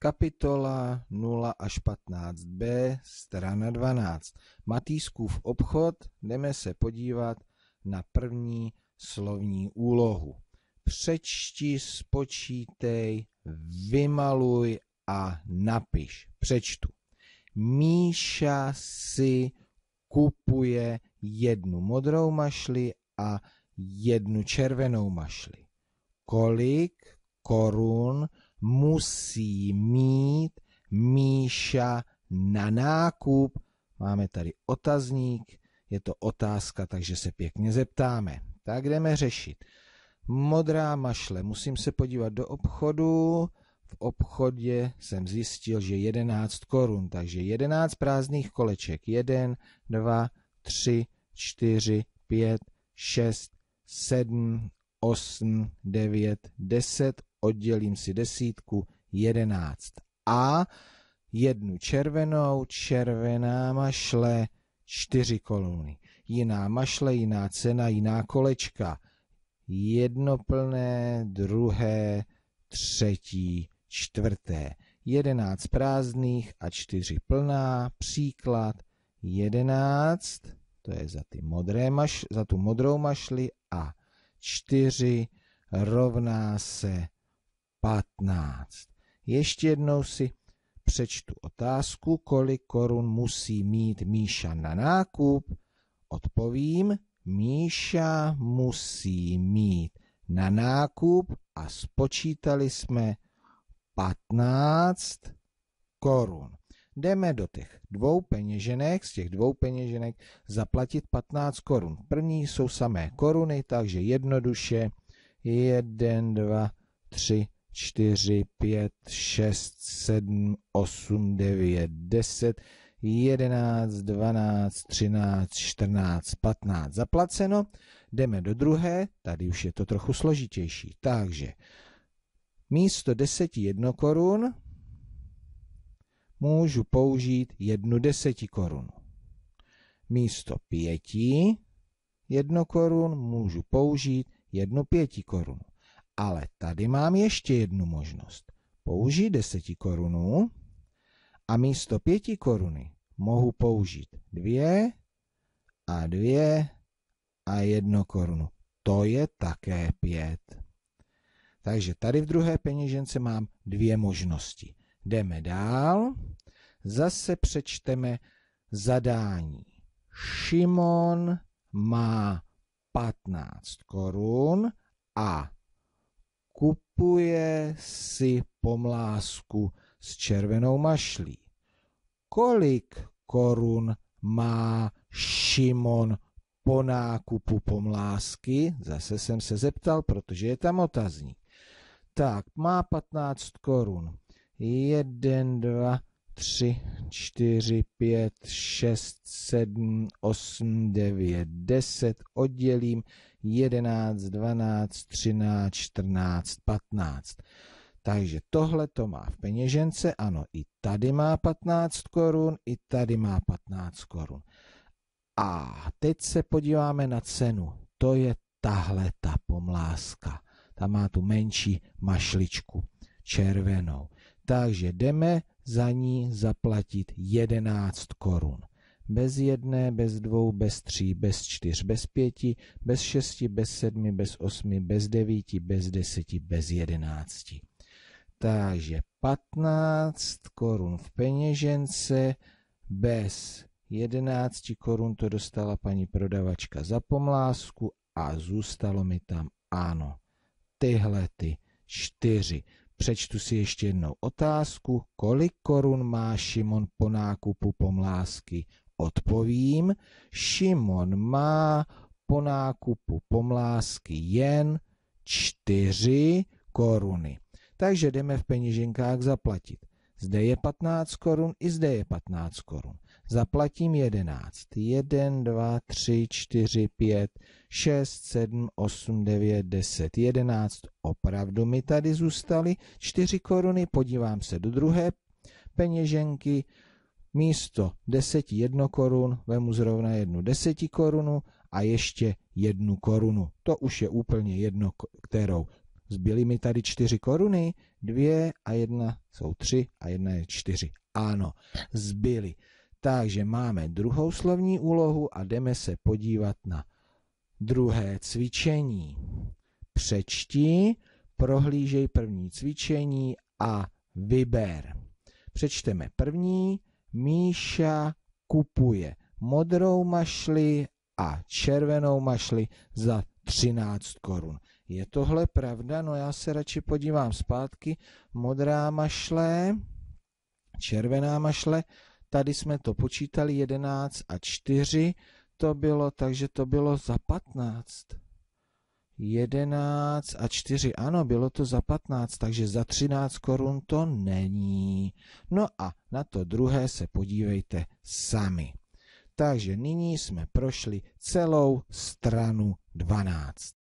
Kapitola 0 až 15b, strana 12. Matýskův obchod, jdeme se podívat na první slovní úlohu. Přečti, spočítej, vymaluj a napiš. Přečtu. Míša si kupuje jednu modrou mašli a jednu červenou mašli. Kolik korun musí mít Míša na nákup. Máme tady otazník, je to otázka, takže se pěkně zeptáme. Tak jdeme řešit. Modrá mašle, musím se podívat do obchodu. V obchodě jsem zjistil, že 11 korun, takže 11 prázdných koleček. 1, 2, 3, 4, 5, 6, 7, 8, 9, 10, oddělím si desítku, jedenáct. A jednu červenou, červená mašle, čtyři koluny. Jiná mašle, jiná cena, jiná kolečka. Jedno plné, druhé, třetí, čtvrté. Jedenáct prázdných a čtyři plná. Příklad jedenáct, to je za, ty modré maš, za tu modrou mašli a čtyři rovná se 15. Ještě jednou si přečtu otázku, kolik korun musí mít Míša na nákup. Odpovím, Míša musí mít na nákup a spočítali jsme 15 korun. Jdeme do těch dvou peněženek, z těch dvou peněženek zaplatit 15 korun. První jsou samé koruny, takže jednoduše 1, 2, 3, 4, 5, 6, 7, 8, 9, 10, 11, 12, 13, 14, 15 zaplaceno. Jdeme do druhé, tady už je to trochu složitější. Takže místo 10 1 korun můžu použít 1 10 korun. Místo 5 1 korun můžu použít 1 5 korun. Ale tady mám ještě jednu možnost. Použij korunů a místo pěti koruny mohu použít dvě a dvě a jedno korunu. To je také pět. Takže tady v druhé peněžence mám dvě možnosti. Jdeme dál. Zase přečteme zadání. Šimon má 15 korun a kupuje si pomlásku s červenou mašlí. Kolik korun má Šimon po nákupu pomlásky? Zase jsem se zeptal, protože je tam otazník. Tak, má 15 korun. 1, 2, 3, 4, 5, 6, 7, 8, 9, 10, oddělím 11, 12, 13, 14, 15. Takže tohle to má v peněžence, ano, i tady má 15 korun, i tady má 15 korun. A teď se podíváme na cenu. To je tahle ta pomláska. Ta má tu menší mašličku červenou. Takže jdeme za ní zaplatit 11 korun. Bez jedné, bez dvou, bez tří, bez čtyř, bez pěti, bez šesti, bez sedmi, bez osmi, bez devíti, bez deseti, bez jedenácti. Takže 15 korun v peněžence bez 11 korun to dostala paní prodavačka za pomlásku a zůstalo mi tam ano. Tyhle ty čtyři Přečtu si ještě jednou otázku, kolik korun má Šimon po nákupu pomlásky. Odpovím, Šimon má po nákupu pomlásky jen 4 koruny. Takže jdeme v peněženkách zaplatit. Zde je 15 korun i zde je 15 korun. Zaplatím jedenáct. Jeden, dva, tři, čtyři, pět, šest, sedm, osm, devět, deset, jedenáct. Opravdu mi tady zůstaly čtyři koruny. Podívám se do druhé peněženky. Místo deseti jedno korun vemu zrovna jednu deseti korunu a ještě jednu korunu. To už je úplně jedno, kterou. Zbyly mi tady čtyři koruny, dvě a jedna jsou tři a jedna je čtyři. Ano, zbyly. Takže máme druhou slovní úlohu a jdeme se podívat na druhé cvičení. Přečti, prohlížej první cvičení a vyber. Přečteme první. Míša kupuje modrou mašli a červenou mašli za 13 korun. Je tohle pravda? No já se radši podívám zpátky. Modrá mašle, červená mašle Tady jsme to počítali 11 a 4 to bylo, takže to bylo za 15. 11 a 4, ano, bylo to za 15, takže za 13 korun to není. No a na to druhé se podívejte sami. Takže nyní jsme prošli celou stranu 12.